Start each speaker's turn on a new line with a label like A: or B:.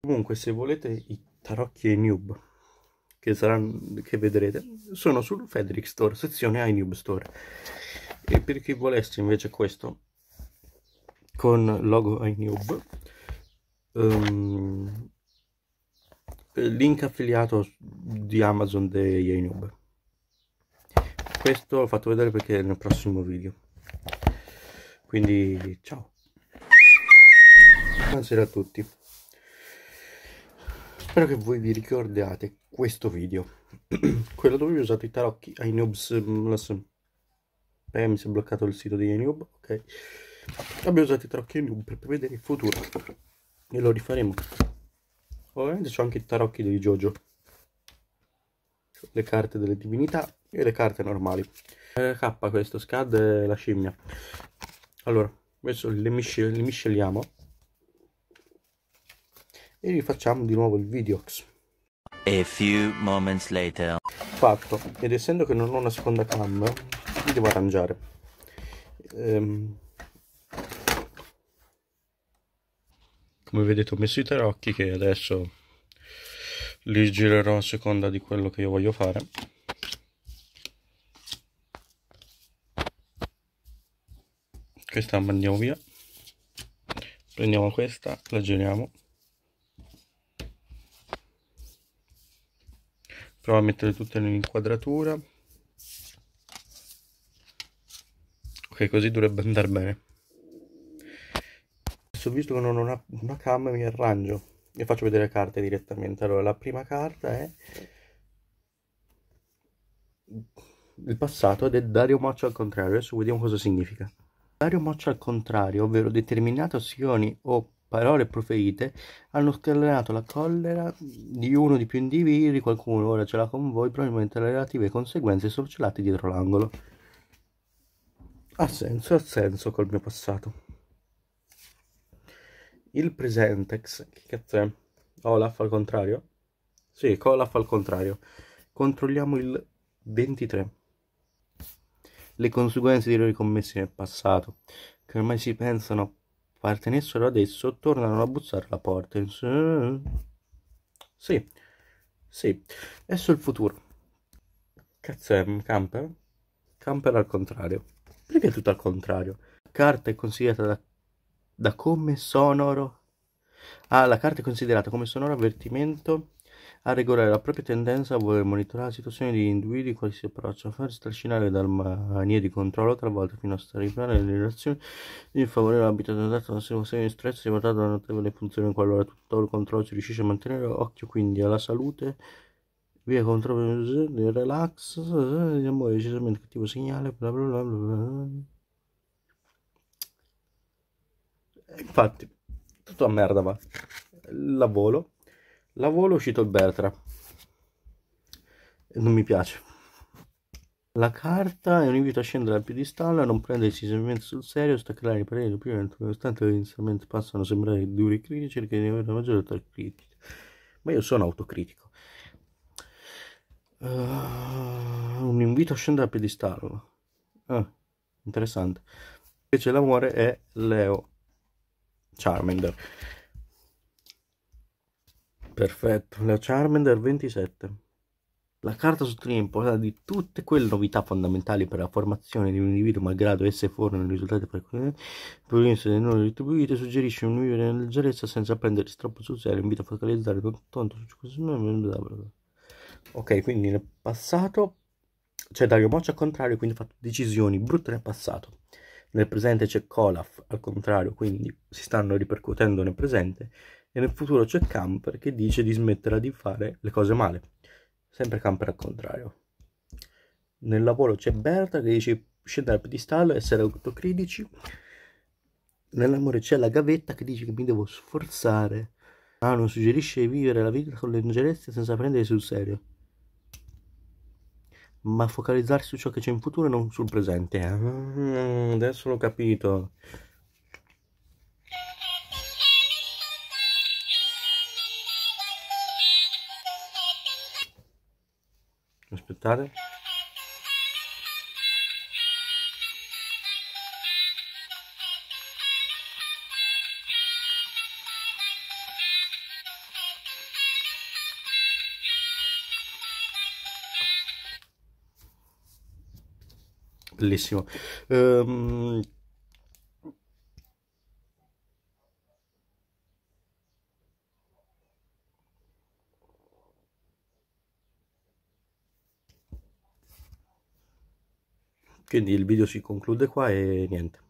A: Comunque se volete i tarocchi e i noob che, saranno, che vedrete sono sul Fedric Store, sezione iNoob Store. E per chi volesse invece questo con logo iNoob, um, ehm, link affiliato di Amazon degli iNoob. Questo l'ho fatto vedere perché è nel prossimo video. Quindi ciao. Buonasera a tutti. Spero che voi vi ricordiate questo video, quello dove ho usato i tarocchi iNoobs, mm, eh, mi si è bloccato il sito di iNoob, ok, abbiamo usato i tarocchi iNoob per vedere il futuro e lo rifaremo. Ovviamente c'ho anche i tarocchi dei Jojo, le carte delle divinità e le carte normali. Eh, K questo, SCAD eh, la scimmia. Allora, adesso le, misce le misceliamo e rifacciamo di nuovo il video. a few moments later fatto ed essendo che non ho una seconda cam mi devo arrangiare ehm... come vedete ho messo i tarocchi che adesso li girerò a seconda di quello che io voglio fare questa mandiamo via prendiamo questa la giriamo provo a metterle tutte nell'inquadratura ok così dovrebbe andare bene adesso visto che non ho una, una cam mi arrangio e faccio vedere le carte direttamente allora la prima carta è il passato ed è Dario Moccio al contrario adesso vediamo cosa significa Dario Moccio al contrario ovvero determinate azioni o parole proferite hanno scatenato la collera di uno di più individui, qualcuno ora ce l'ha con voi, probabilmente le relative conseguenze sono celate dietro l'angolo. Ha senso, ha senso col mio passato. Il presentex, che cazzo è? Olaf al contrario? Sì, Olaf al contrario. Controlliamo il 23. Le conseguenze di errori commessi nel passato, che ormai si pensano partenessero adesso, tornano a bussare alla porta. Sì, sì, è sul futuro. Cazzo è, un camper? Camper al contrario. Perché è tutto al contrario? La carta è considerata da, da come sonoro... Ah, la carta è considerata come sonoro avvertimento a regolare la propria tendenza a voler monitorare la situazione di individui quali si approcciano a farsi trascinare dal mania di controllo talvolta fino a straripare le relazioni di favorire l'abito dato una situazione di stress si da una notevole funzione qualora tutto il controllo si riuscisse a mantenere occhio quindi alla salute via controllo del relax amore decisamente cattivo segnale bla bla bla bla eh, infatti a merda va lavoro la volo è uscito il Bertra non mi piace la carta è un invito a scendere al piedistallo e non prendersi seriamente sul serio staccare i pareri prima nonostante inizialmente passano a sembrare duri critici cerchi di avere una maggiore autocritica ma io sono autocritico uh, un invito a scendere al piedistallo ah, interessante invece l'amore è Leo Charmander Perfetto, la Charmander 27. La carta sottolinea l'importanza di tutte quelle novità fondamentali per la formazione di un individuo, malgrado esse formino risultati provenienti dai non retribuite, suggerisce un vivere nella leggerezza senza prendersi troppo sul serio, invita a focalizzare non tanto su questo Ok, quindi nel passato c'è Dario Moccia al contrario, quindi ha fatto decisioni brutte nel passato. Nel presente c'è Colaf al contrario, quindi si stanno ripercuotendo nel presente e nel futuro c'è Camper che dice di smetterla di fare le cose male. Sempre Camper al contrario. Nel lavoro c'è Berta che dice scendere al pedestallo, e essere autocritici. Nell'amore c'è la gavetta che dice che mi devo sforzare. Ah, non suggerisce vivere la vita con leggerezza senza prendere sul serio. Ma focalizzarsi su ciò che c'è in futuro e non sul presente. Eh? Mm, adesso l'ho capito. Aspettate. Bellissimo. Um, quindi il video si conclude qua e niente